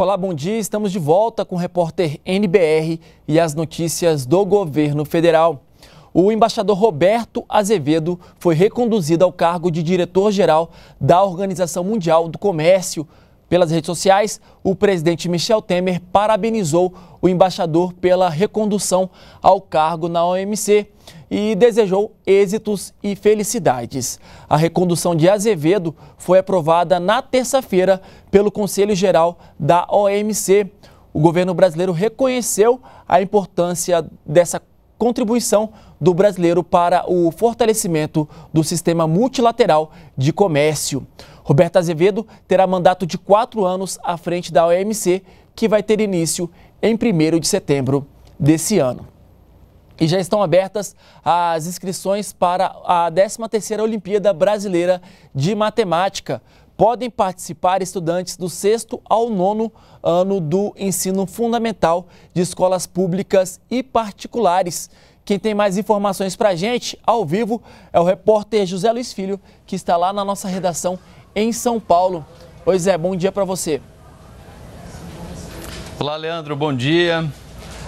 Olá, bom dia. Estamos de volta com o repórter NBR e as notícias do governo federal. O embaixador Roberto Azevedo foi reconduzido ao cargo de diretor-geral da Organização Mundial do Comércio pelas redes sociais, o presidente Michel Temer parabenizou o embaixador pela recondução ao cargo na OMC e desejou êxitos e felicidades. A recondução de Azevedo foi aprovada na terça-feira pelo Conselho Geral da OMC. O governo brasileiro reconheceu a importância dessa contribuição do brasileiro para o fortalecimento do sistema multilateral de comércio. Roberta Azevedo terá mandato de quatro anos à frente da OMC, que vai ter início em 1 de setembro desse ano. E já estão abertas as inscrições para a 13ª Olimpíada Brasileira de Matemática. Podem participar estudantes do 6 ao 9 ano do ensino fundamental de escolas públicas e particulares. Quem tem mais informações para a gente, ao vivo, é o repórter José Luiz Filho, que está lá na nossa redação em São Paulo. Pois é, bom dia para você. Olá, Leandro, bom dia.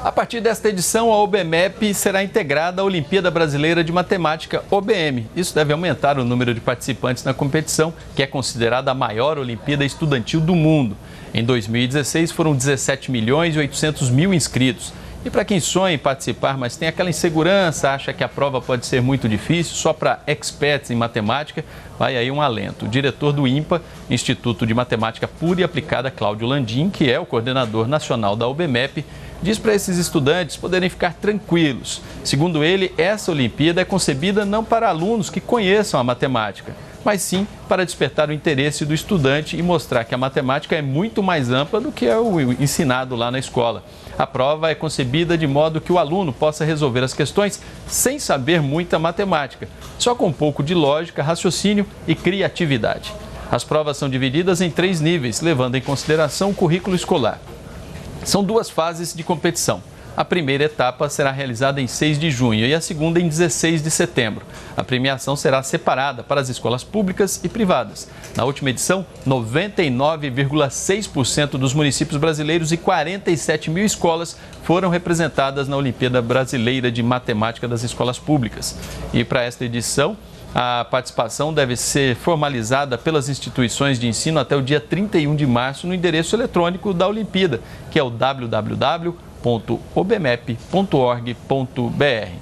A partir desta edição, a OBMEP será integrada à Olimpíada Brasileira de Matemática, OBM. Isso deve aumentar o número de participantes na competição, que é considerada a maior Olimpíada estudantil do mundo. Em 2016, foram 17 milhões e 800 mil inscritos. E para quem sonha em participar, mas tem aquela insegurança, acha que a prova pode ser muito difícil, só para experts em matemática, vai aí um alento. O diretor do IMPA, Instituto de Matemática Pura e Aplicada, Cláudio Landim, que é o coordenador nacional da UBMEP, diz para esses estudantes poderem ficar tranquilos. Segundo ele, essa Olimpíada é concebida não para alunos que conheçam a matemática, mas sim para despertar o interesse do estudante e mostrar que a matemática é muito mais ampla do que é o ensinado lá na escola. A prova é concebida de modo que o aluno possa resolver as questões sem saber muita matemática, só com um pouco de lógica, raciocínio e criatividade. As provas são divididas em três níveis, levando em consideração o currículo escolar. São duas fases de competição. A primeira etapa será realizada em 6 de junho e a segunda em 16 de setembro. A premiação será separada para as escolas públicas e privadas. Na última edição, 99,6% dos municípios brasileiros e 47 mil escolas foram representadas na Olimpíada Brasileira de Matemática das Escolas Públicas. E para esta edição, a participação deve ser formalizada pelas instituições de ensino até o dia 31 de março no endereço eletrônico da Olimpíada, que é o www www.obmep.org.br.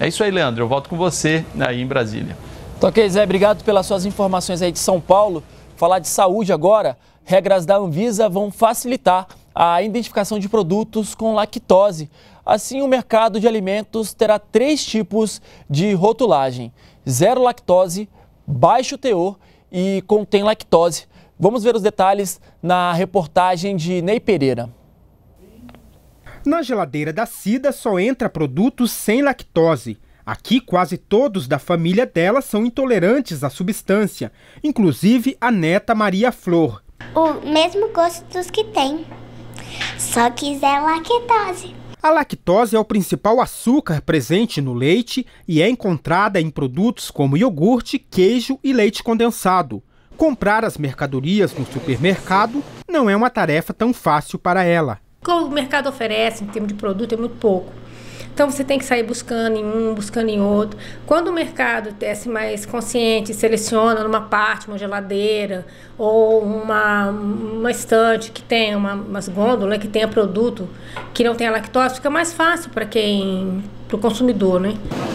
É isso aí, Leandro. Eu volto com você aí em Brasília. Então, ok, Zé, obrigado pelas suas informações aí de São Paulo. Falar de saúde agora, regras da Anvisa vão facilitar a identificação de produtos com lactose. Assim, o mercado de alimentos terá três tipos de rotulagem: zero lactose, baixo teor e contém lactose. Vamos ver os detalhes na reportagem de Ney Pereira. Na geladeira da Cida só entra produtos sem lactose. Aqui, quase todos da família dela são intolerantes à substância, inclusive a neta Maria Flor. O mesmo gosto dos que tem, só que é lactose. A lactose é o principal açúcar presente no leite e é encontrada em produtos como iogurte, queijo e leite condensado. Comprar as mercadorias no supermercado não é uma tarefa tão fácil para ela que o mercado oferece em termos de produto é muito pouco. Então você tem que sair buscando em um, buscando em outro. Quando o mercado é mais consciente, seleciona numa parte, uma geladeira ou uma, uma estante que tenha uma, umas gôndolas que tenha produto que não tenha lactose, fica mais fácil para quem para o consumidor, né?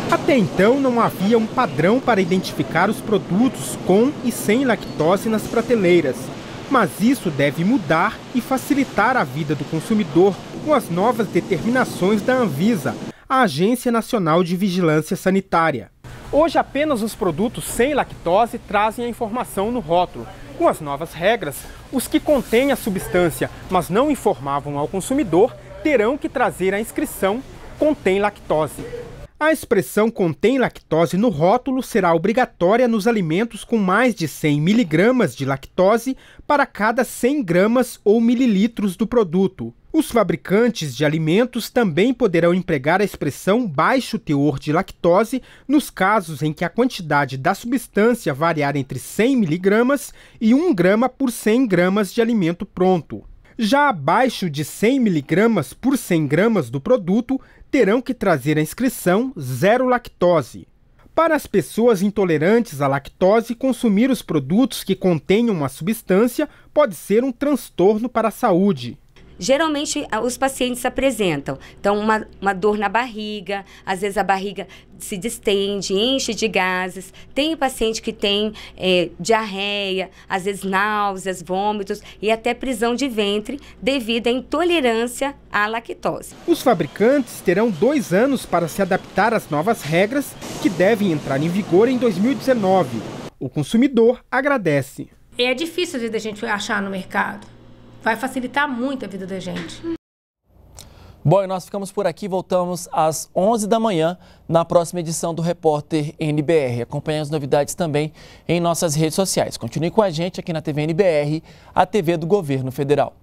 Até então não havia um padrão para identificar os produtos com e sem lactose nas prateleiras. Mas isso deve mudar e facilitar a vida do consumidor com as novas determinações da Anvisa, a Agência Nacional de Vigilância Sanitária. Hoje, apenas os produtos sem lactose trazem a informação no rótulo. Com as novas regras, os que contêm a substância, mas não informavam ao consumidor, terão que trazer a inscrição contém lactose. A expressão contém lactose no rótulo será obrigatória nos alimentos com mais de 100 miligramas de lactose para cada 100 gramas ou mililitros do produto. Os fabricantes de alimentos também poderão empregar a expressão baixo teor de lactose nos casos em que a quantidade da substância variar entre 100 mg e 1 grama por 100 gramas de alimento pronto. Já abaixo de 100 miligramas por 100 gramas do produto, terão que trazer a inscrição zero lactose. Para as pessoas intolerantes à lactose, consumir os produtos que contenham uma substância pode ser um transtorno para a saúde geralmente os pacientes apresentam. Então, uma, uma dor na barriga, às vezes a barriga se distende, enche de gases. Tem paciente que tem é, diarreia, às vezes náuseas, vômitos e até prisão de ventre devido à intolerância à lactose. Os fabricantes terão dois anos para se adaptar às novas regras que devem entrar em vigor em 2019. O consumidor agradece. É difícil de a gente achar no mercado vai facilitar muito a vida da gente. Bom, e nós ficamos por aqui, voltamos às 11 da manhã na próxima edição do Repórter NBR. Acompanhe as novidades também em nossas redes sociais. Continue com a gente aqui na TV NBR, a TV do Governo Federal.